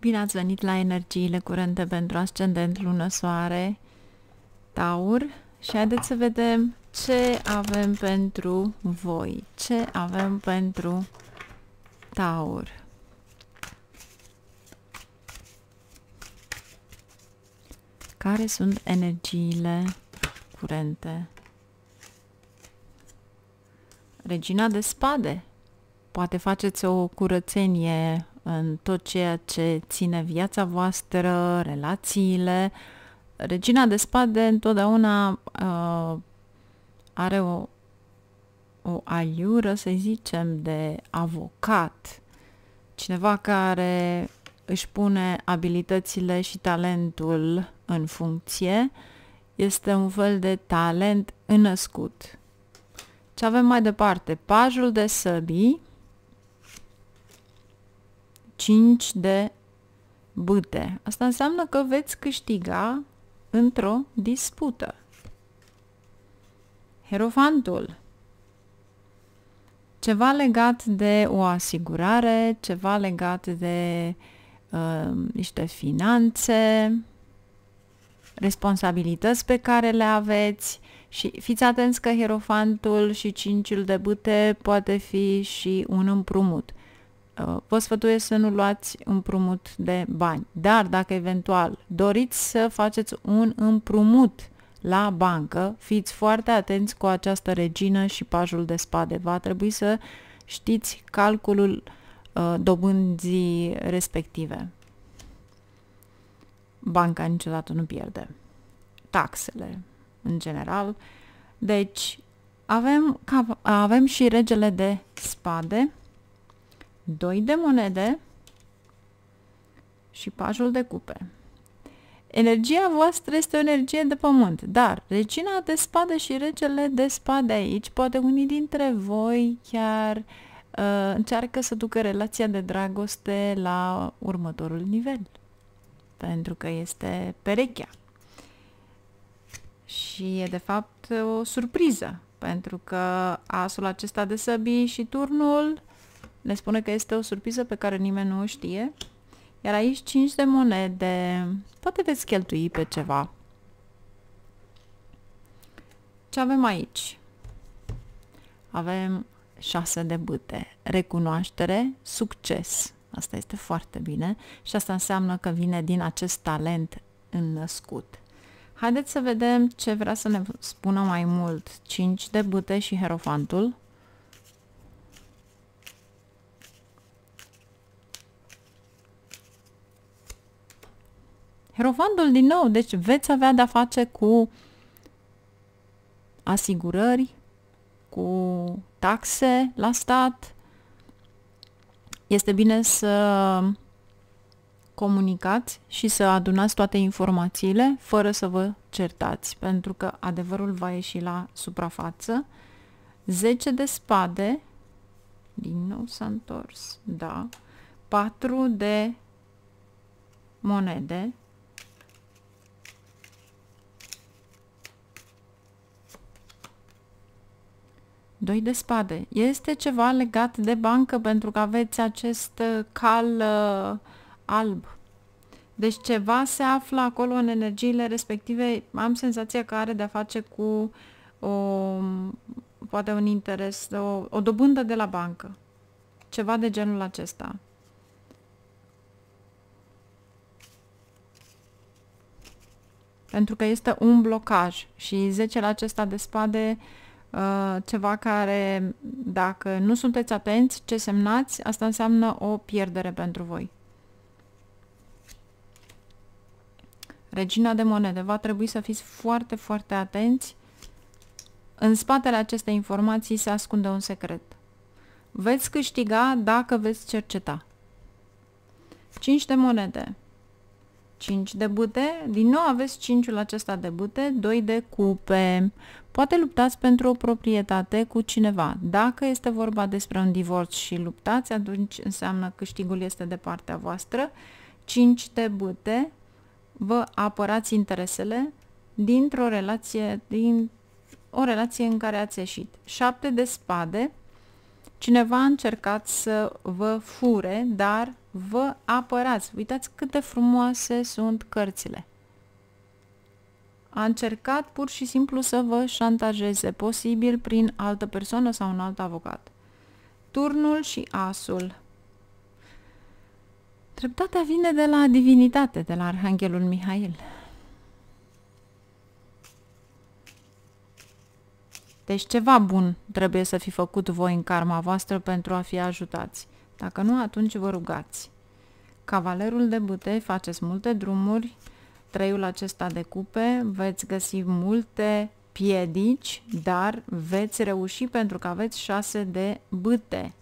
Bine ați venit la energiile curente pentru ascendent, lună, soare, taur și haideți să vedem ce avem pentru voi, ce avem pentru taur. Care sunt energiile curente? Regina de spade. Poate faceți o curățenie în tot ceea ce ține viața voastră, relațiile. Regina de spade întotdeauna uh, are o, o aiură, să zicem, de avocat. Cineva care își pune abilitățile și talentul în funcție, este un fel de talent înăscut. Ce avem mai departe? Pajul de săbii, 5 de bâte. Asta înseamnă că veți câștiga într-o dispută. Herofantul. Ceva legat de o asigurare, ceva legat de uh, niște finanțe, responsabilități pe care le aveți și fiți atenți că herofantul și cinciul de bute poate fi și un împrumut. Uh, vă sfătuiesc să nu luați împrumut de bani. Dar dacă eventual doriți să faceți un împrumut la bancă, fiți foarte atenți cu această regină și pajul de spade. Va trebui să știți calculul uh, dobânzii respective. Banca niciodată nu pierde. Taxele, în general. Deci, avem, avem și regele de spade, 2 de monede și pajul de cupe. Energia voastră este o energie de pământ, dar regina de spade și regele de spade aici, poate unii dintre voi chiar uh, încearcă să ducă relația de dragoste la următorul nivel, pentru că este perechea. Și e de fapt o surpriză, pentru că asul acesta de săbii și turnul uh, ne spune că este o surpriză pe care nimeni nu o știe. Iar aici 5 de monede. Poate veți cheltui pe ceva. Ce avem aici? Avem 6 de bâte. Recunoaștere, succes. Asta este foarte bine și asta înseamnă că vine din acest talent înnăscut. Haideți să vedem ce vrea să ne spună mai mult. 5 de bâte și herofantul. Herofandul din nou, deci veți avea de-a face cu asigurări, cu taxe la stat. Este bine să comunicați și să adunați toate informațiile fără să vă certați, pentru că adevărul va ieși la suprafață. 10 de spade, din nou s-a întors, da, 4 de monede, Doi de spade. Este ceva legat de bancă pentru că aveți acest uh, cal uh, alb. Deci ceva se află acolo în energiile respective. Am senzația că are de-a face cu o, poate un interes, o, o dobândă de la bancă. Ceva de genul acesta. Pentru că este un blocaj și 10 la acesta de spade uh, Uh, ceva care, dacă nu sunteți atenți ce semnați, asta înseamnă o pierdere pentru voi. Regina de monede, va trebui să fiți foarte, foarte atenți. În spatele acestei informații se ascunde un secret. Veți câștiga dacă veți cerceta. 5 de monede. 5 de bute, din nou aveți 5-ul acesta de bute, 2 de cupe. Poate luptați pentru o proprietate cu cineva. Dacă este vorba despre un divorț și luptați, atunci înseamnă câștigul este de partea voastră. 5 de bute, vă apărați interesele dintr-o relație, din o relație în care ați ieșit. 7 de spade, cineva a încercat să vă fure, dar vă apărați. Uitați cât de frumoase sunt cărțile. A încercat pur și simplu să vă șantajeze, posibil prin altă persoană sau un alt avocat. Turnul și asul. Treptatea vine de la divinitate, de la Arhanghelul Mihail. Deci ceva bun trebuie să fi făcut voi în karma voastră pentru a fi ajutați. Dacă nu, atunci vă rugați. Cavalerul de bute faceți multe drumuri, treiul acesta de cupe, veți găsi multe piedici, dar veți reuși pentru că aveți șase de bâte.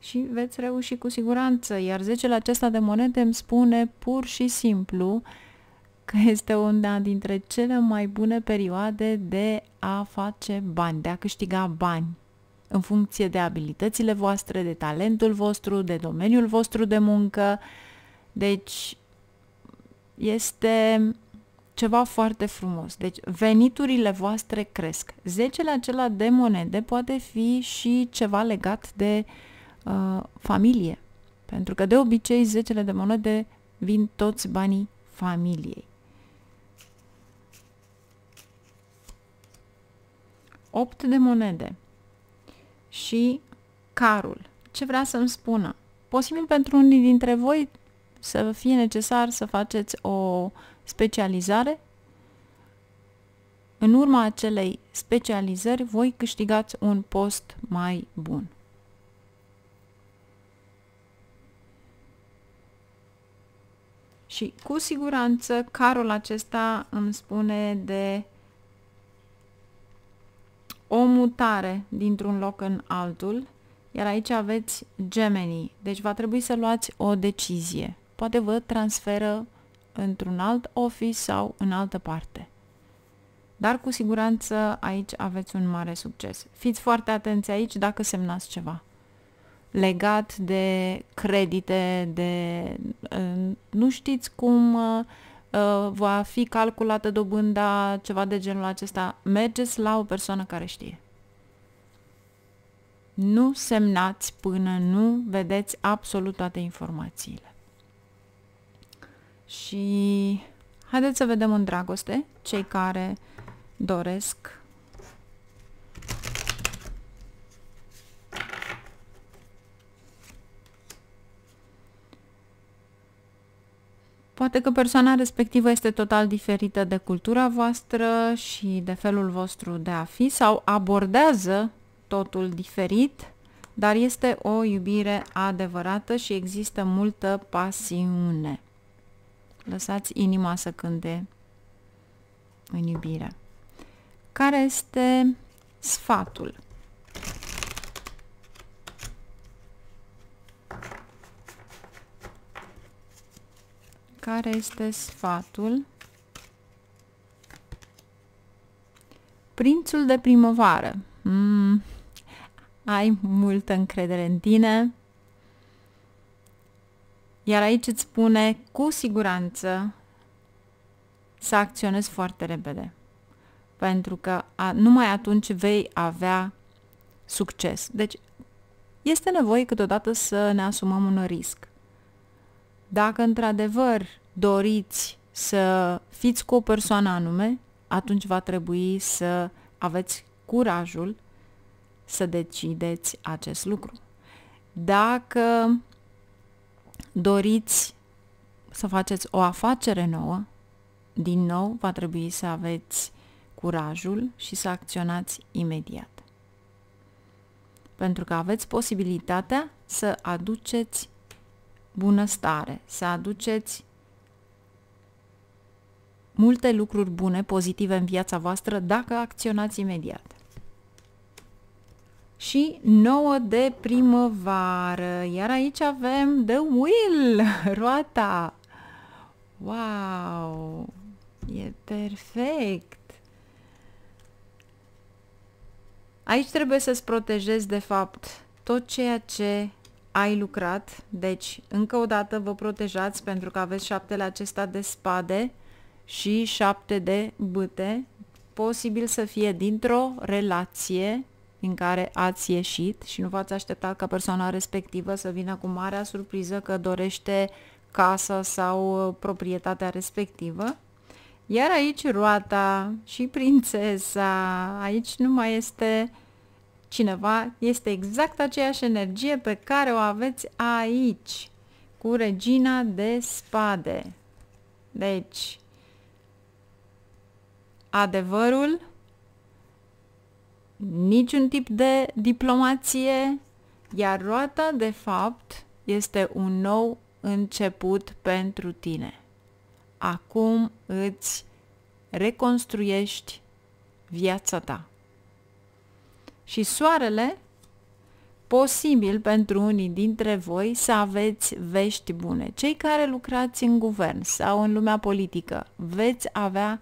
Și veți reuși cu siguranță, iar zecele acesta de monede îmi spune pur și simplu că este una dintre cele mai bune perioade de a face bani, de a câștiga bani în funcție de abilitățile voastre, de talentul vostru, de domeniul vostru de muncă. Deci este ceva foarte frumos. Deci veniturile voastre cresc. Zecele acela de monede poate fi și ceva legat de uh, familie. Pentru că de obicei zecele de monede vin toți banii familiei. 8 de monede și carul. Ce vrea să-mi spună? Posibil pentru unii dintre voi să fie necesar să faceți o specializare. În urma acelei specializări, voi câștigați un post mai bun. Și cu siguranță carul acesta îmi spune de o mutare dintr-un loc în altul, iar aici aveți Gemini, deci va trebui să luați o decizie. Poate vă transferă într-un alt office sau în altă parte. Dar cu siguranță aici aveți un mare succes. Fiți foarte atenți aici dacă semnați ceva legat de credite, de uh, nu știți cum uh, Uh, va fi calculată dobânda, ceva de genul acesta. Mergeți la o persoană care știe. Nu semnați până nu vedeți absolut toate informațiile. Și haideți să vedem în dragoste cei care doresc Poate că persoana respectivă este total diferită de cultura voastră și de felul vostru de a fi sau abordează totul diferit, dar este o iubire adevărată și există multă pasiune. Lăsați inima să cânte în iubire. Care este sfatul care este sfatul Prințul de primăvară. Mm, ai multă încredere în tine. Iar aici îți spune cu siguranță să acționezi foarte repede. Pentru că a, numai atunci vei avea succes. Deci este nevoie câteodată să ne asumăm un risc. Dacă într-adevăr doriți să fiți cu o persoană anume, atunci va trebui să aveți curajul să decideți acest lucru. Dacă doriți să faceți o afacere nouă, din nou va trebui să aveți curajul și să acționați imediat. Pentru că aveți posibilitatea să aduceți bunăstare, să aduceți multe lucruri bune, pozitive în viața voastră dacă acționați imediat. Și 9 de primăvară, iar aici avem The Wheel, roata. Wow, e perfect! Aici trebuie să-ți protejezi, de fapt, tot ceea ce ai lucrat. Deci, încă o dată, vă protejați pentru că aveți șaptele acesta de spade și 7 de bâte, posibil să fie dintr-o relație din care ați ieșit și nu v-ați așteptat ca persoana respectivă să vină cu marea surpriză că dorește casa sau uh, proprietatea respectivă. Iar aici roata și prințesa, aici nu mai este cineva, este exact aceeași energie pe care o aveți aici, cu regina de spade. Deci, adevărul, niciun tip de diplomație, iar roata, de fapt, este un nou început pentru tine. Acum îți reconstruiești viața ta. Și soarele, posibil pentru unii dintre voi să aveți vești bune. Cei care lucrați în guvern sau în lumea politică, veți avea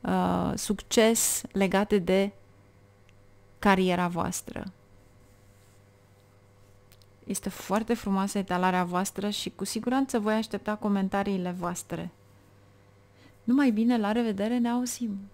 uh, succes legate de cariera voastră. Este foarte frumoasă etalarea voastră și cu siguranță voi aștepta comentariile voastre. Numai bine, la revedere, ne auzim!